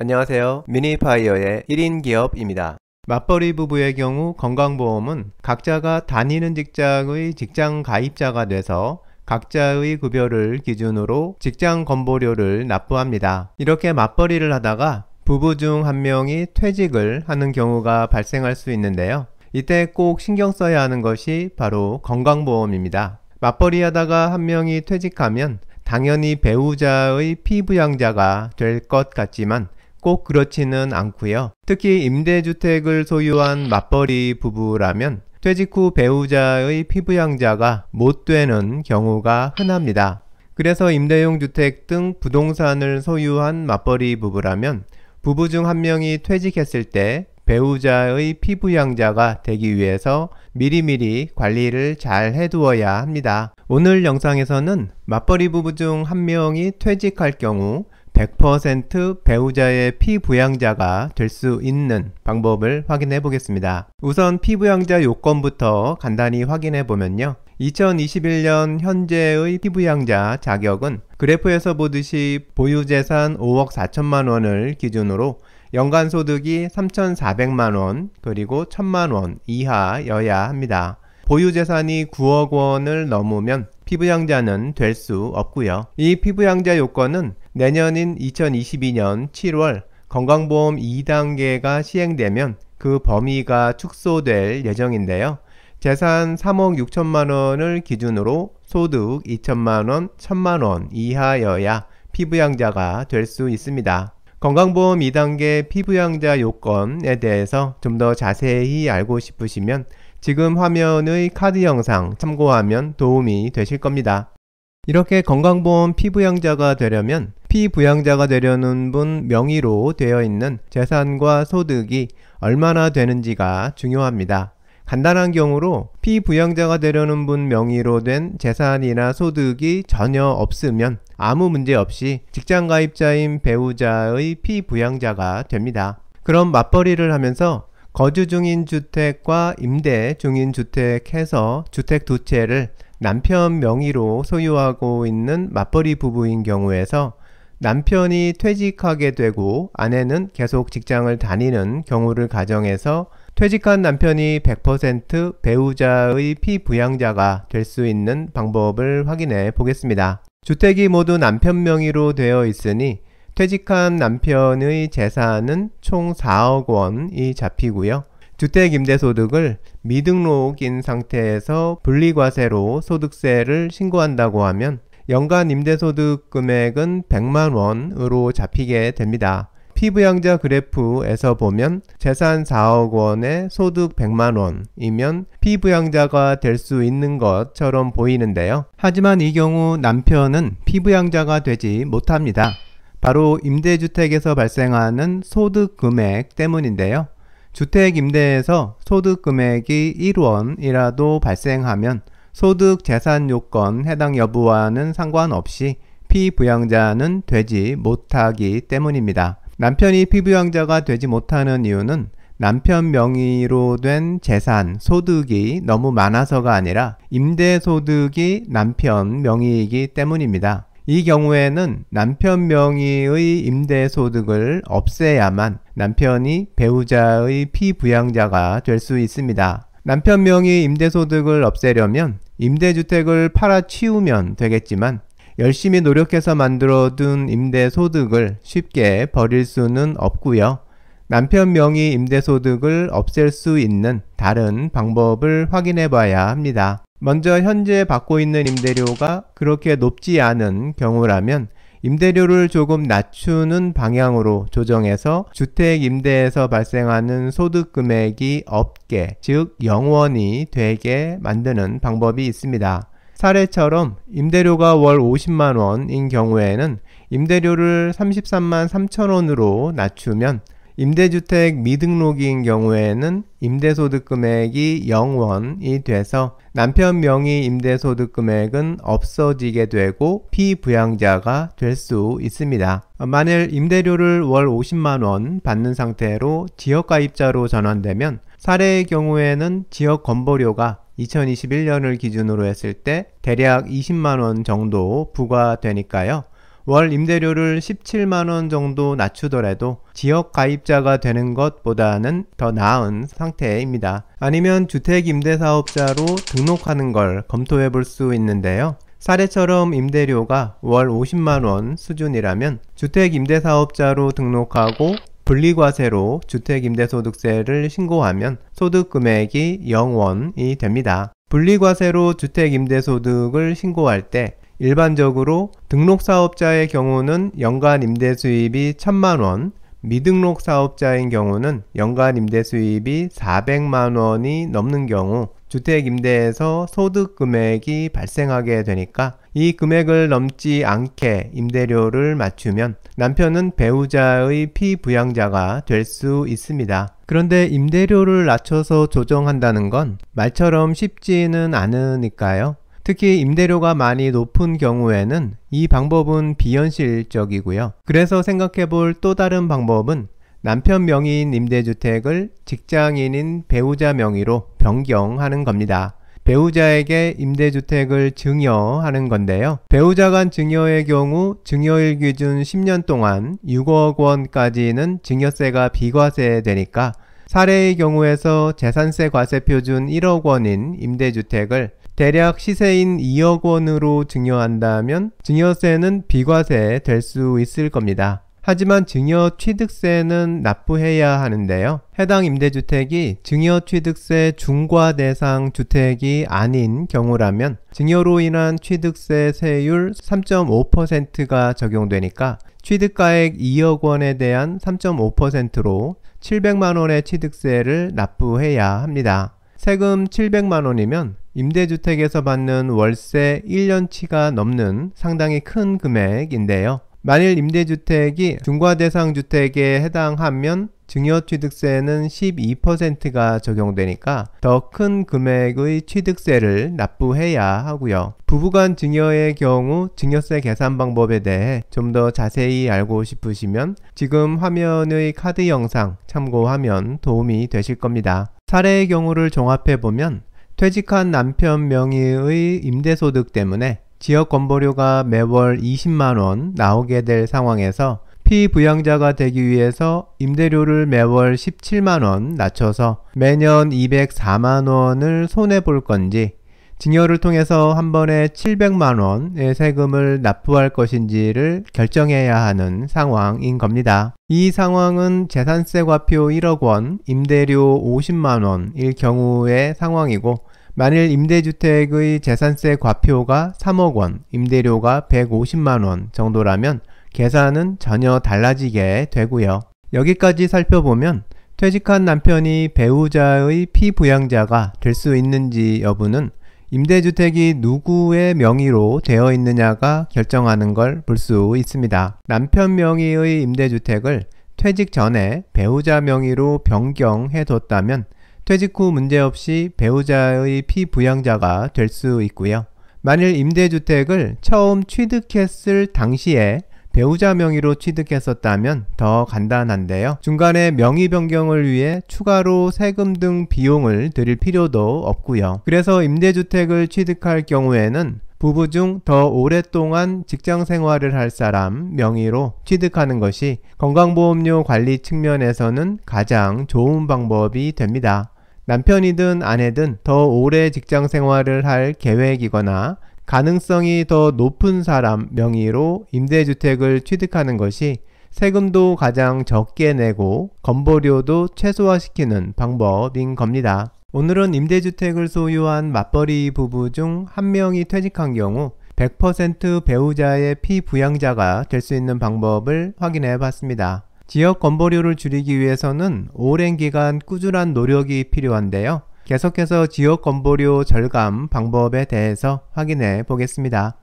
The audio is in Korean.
안녕하세요. 미니파이어의 1인 기업입니다. 맞벌이 부부의 경우 건강보험은 각자가 다니는 직장의 직장 가입자가 돼서 각자의 급여를 기준으로 직장 건보료를 납부합니다. 이렇게 맞벌이를 하다가 부부 중 한 명이 퇴직을 하는 경우가 발생할 수 있는데요. 이때 꼭 신경 써야 하는 것이 바로 건강보험입니다. 맞벌이 하다가 한 명이 퇴직하면 당연히 배우자의 피부양자가 될 것 같지만 꼭 그렇지는 않고요. 특히 임대주택을 소유한 맞벌이 부부라면 퇴직 후 배우자의 피부양자가 못 되는 경우가 흔합니다. 그래서 임대용 주택 등 부동산을 소유한 맞벌이 부부라면 부부 중 한 명이 퇴직했을 때 배우자의 피부양자가 되기 위해서 미리미리 관리를 잘 해두어야 합니다. 오늘 영상에서는 맞벌이 부부 중 한 명이 퇴직할 경우 100% 배우자의 피부양자가 될 수 있는 방법을 확인해 보겠습니다. 우선 피부양자 요건부터 간단히 확인해 보면요. 2021년 현재의 피부양자 자격은 그래프에서 보듯이 보유재산 5억 4천만 원을 기준으로 연간 소득이 3,400만 원 그리고 1 0 0 0만원 이하여야 합니다. 보유재산이 9억 원을 넘으면 피부양자는 될 수 없고요. 이 피부양자 요건은 내년인 2022년 7월 건강보험 2단계가 시행되면 그 범위가 축소될 예정인데요. 재산 3억 6천만 원을 기준으로 소득 2천만 원, 1천만 원 이하여야 피부양자가 될 수 있습니다. 건강보험 2단계 피부양자 요건에 대해서 좀 더 자세히 알고 싶으시면 지금 화면의 카드 영상 참고하면 도움이 되실 겁니다. 이렇게 건강보험 피부양자가 되려면 피부양자가 되려는 분 명의로 되어 있는 재산과 소득이 얼마나 되는지가 중요합니다. 간단한 경우로 피부양자가 되려는 분 명의로 된 재산이나 소득이 전혀 없으면 아무 문제 없이 직장가입자인 배우자의 피부양자가 됩니다. 그럼 맞벌이를 하면서 거주 중인 주택과 임대 중인 주택 해서 주택 두 채를 남편 명의로 소유하고 있는 맞벌이 부부인 경우에서 남편이 퇴직하게 되고 아내는 계속 직장을 다니는 경우를 가정해서 퇴직한 남편이 100% 배우자의 피부양자가 될 수 있는 방법을 확인해 보겠습니다. 주택이 모두 남편 명의로 되어 있으니 퇴직한 남편의 재산은 총 4억 원이 잡히고요. 주택 임대소득을 미등록인 상태에서 분리과세로 소득세를 신고한다고 하면 연간 임대소득 금액은 100만 원으로 잡히게 됩니다. 피부양자 그래프에서 보면 재산 4억 원에 소득 100만 원이면 피부양자가 될 수 있는 것처럼 보이는데요. 하지만 이 경우 남편은 피부양자가 되지 못합니다. 바로 임대주택에서 발생하는 소득 금액 때문인데요. 주택 임대에서 소득 금액이 1원이라도 발생하면 소득 재산 요건 해당 여부와는 상관없이 피부양자는 되지 못하기 때문입니다. 남편이 피부양자가 되지 못하는 이유는 남편 명의로 된 재산, 소득이 너무 많아서가 아니라 임대소득이 남편 명의이기 때문입니다. 이 경우에는 남편 명의의 임대 소득을 없애야만 남편이 배우자의 피부양자가 될 수 있습니다. 남편 명의 임대소득을 없애려면 임대주택을 팔아치우면 되겠지만 열심히 노력해서 만들어둔 임대소득을 쉽게 버릴 수는 없고요. 남편 명의 임대소득을 없앨 수 있는 다른 방법을 확인해 봐야 합니다. 먼저 현재 받고 있는 임대료가 그렇게 높지 않은 경우라면 임대료를 조금 낮추는 방향으로 조정해서 주택 임대에서 발생하는 소득 금액이 없게, 즉 영원이 되게 만드는 방법이 있습니다. 사례처럼 임대료가 월 50만원인 경우에는 임대료를 33만 3천원으로 낮추면 임대주택 미등록인 경우에는 임대소득 금액이 0원이 돼서 남편 명의 임대소득 금액은 없어지게 되고 피부양자가 될 수 있습니다. 만일 임대료를 월 50만원 받는 상태로 지역가입자로 전환되면 사례의 경우에는 지역 건보료가 2021년을 기준으로 했을 때 대략 20만원 정도 부과되니까요. 월 임대료를 17만원 정도 낮추더라도 지역 가입자가 되는 것보다는 더 나은 상태입니다. 아니면 주택임대사업자로 등록하는 걸 검토해 볼 수 있는데요. 사례처럼 임대료가 월 50만원 수준이라면 주택임대사업자로 등록하고 분리과세로 주택임대소득세를 신고하면 소득금액이 0원이 됩니다. 분리과세로 주택임대소득을 신고할 때 일반적으로 등록 사업자의 경우는 연간 임대 수입이 1000만 원, 미등록 사업자인 경우는 연간 임대 수입이 400만 원이 넘는 경우 주택 임대에서 소득 금액이 발생하게 되니까 이 금액을 넘지 않게 임대료를 맞추면 남편은 배우자의 피부양자가 될 수 있습니다. 그런데 임대료를 낮춰서 조정한다는 건 말처럼 쉽지는 않으니까요. 특히 임대료가 많이 높은 경우에는 이 방법은 비현실적이고요. 그래서 생각해 볼 또 다른 방법은 남편 명의인 임대주택을 직장인인 배우자 명의로 변경하는 겁니다. 배우자에게 임대주택을 증여하는 건데요. 배우자 간 증여의 경우 증여일 기준 10년 동안 6억 원까지는 증여세가 비과세 되니까 사례의 경우에서 재산세 과세 표준 1억 원인 임대주택을 대략 시세인 2억 원으로 증여한다면 증여세는 비과세 될 수 있을 겁니다. 하지만 증여 취득세는 납부해야 하는데요. 해당 임대주택이 증여 취득세 중과 대상 주택이 아닌 경우라면 증여로 인한 취득세 세율 3.5%가 적용되니까 취득가액 2억 원에 대한 3.5%로 700만 원의 취득세를 납부해야 합니다. 세금 700만 원이면 임대주택에서 받는 월세 1년치가 넘는 상당히 큰 금액인데요. 만일 임대주택이 중과대상 주택에 해당하면 증여취득세는 12%가 적용되니까 더 큰 금액의 취득세를 납부해야 하고요. 부부간 증여의 경우 증여세 계산 방법에 대해 좀 더 자세히 알고 싶으시면 지금 화면의 카드 영상 참고하면 도움이 되실 겁니다. 사례의 경우를 종합해 보면 퇴직한 남편 명의의 임대소득 때문에 지역건보료가 매월 20만원 나오게 될 상황에서 피부양자가 되기 위해서 임대료를 매월 17만원 낮춰서 매년 204만원을 손해볼 건지 증여를 통해서 한 번에 700만 원의 세금을 납부할 것인지를 결정해야 하는 상황인 겁니다. 이 상황은 재산세 과표 1억 원, 임대료 50만 원일 경우의 상황이고 만일 임대주택의 재산세 과표가 3억 원, 임대료가 150만 원 정도라면 계산은 전혀 달라지게 되고요. 여기까지 살펴보면 퇴직한 남편이 배우자의 피부양자가 될 수 있는지 여부는 임대주택이 누구의 명의로 되어 있느냐가 결정하는 걸 볼 수 있습니다. 남편 명의의 임대주택을 퇴직 전에 배우자 명의로 변경해 뒀다면 퇴직 후 문제없이 배우자의 피부양자가 될 수 있고요. 만일 임대주택을 처음 취득했을 당시에 배우자 명의로 취득했었다면 더 간단한데요. 중간에 명의 변경을 위해 추가로 세금 등 비용을 드릴 필요도 없고요. 그래서 임대주택을 취득할 경우에는 부부 중 더 오랫동안 직장 생활을 할 사람 명의로 취득하는 것이 건강보험료 관리 측면에서는 가장 좋은 방법이 됩니다. 남편이든 아내든 더 오래 직장 생활을 할 계획이거나 가능성이 더 높은 사람 명의로 임대주택을 취득하는 것이 세금도 가장 적게 내고 건보료도 최소화시키는 방법인 겁니다. 오늘은 임대주택을 소유한 맞벌이 부부 중 한 명이 퇴직한 경우 100% 배우자의 피부양자가 될 수 있는 방법을 확인해 봤습니다. 지역 건보료를 줄이기 위해서는 오랜 기간 꾸준한 노력이 필요한데요. 계속해서 지역 건보료 절감 방법에 대해서 확인해 보겠습니다.